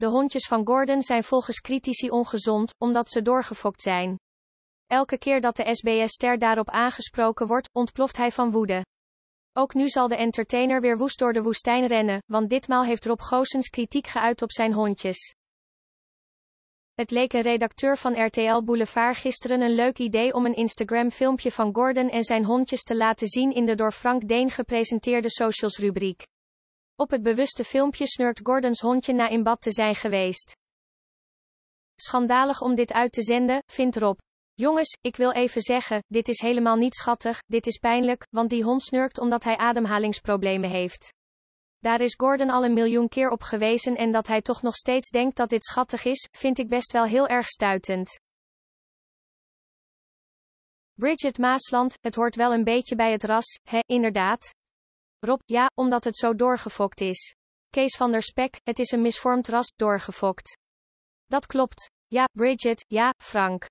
De hondjes van Gordon zijn volgens critici ongezond, omdat ze doorgefokt zijn. Elke keer dat de SBS-ster daarop aangesproken wordt, ontploft hij van woede. Ook nu zal de entertainer weer woest door de woestijn rennen, want ditmaal heeft Rob Goosens kritiek geuit op zijn hondjes. Het leek een redacteur van RTL Boulevard gisteren een leuk idee om een Instagram-filmpje van Gordon en zijn hondjes te laten zien in de door Frank Deen gepresenteerde socials-rubriek. Op het bewuste filmpje snurkt Gordons hondje na in bad te zijn geweest. Schandalig om dit uit te zenden, vindt Rob. Jongens, ik wil even zeggen, dit is helemaal niet schattig, dit is pijnlijk, want die hond snurkt omdat hij ademhalingsproblemen heeft. Daar is Gordon al een miljoen keer op gewezen en dat hij toch nog steeds denkt dat dit schattig is, vind ik best wel heel erg stuitend. Bridget Maasland, het hoort wel een beetje bij het ras, hè, inderdaad. Rob, ja, omdat het zo doorgefokt is. Kees van der Spek, het is een misvormd ras, doorgefokt. Dat klopt. Ja, Bridget, ja, Frank.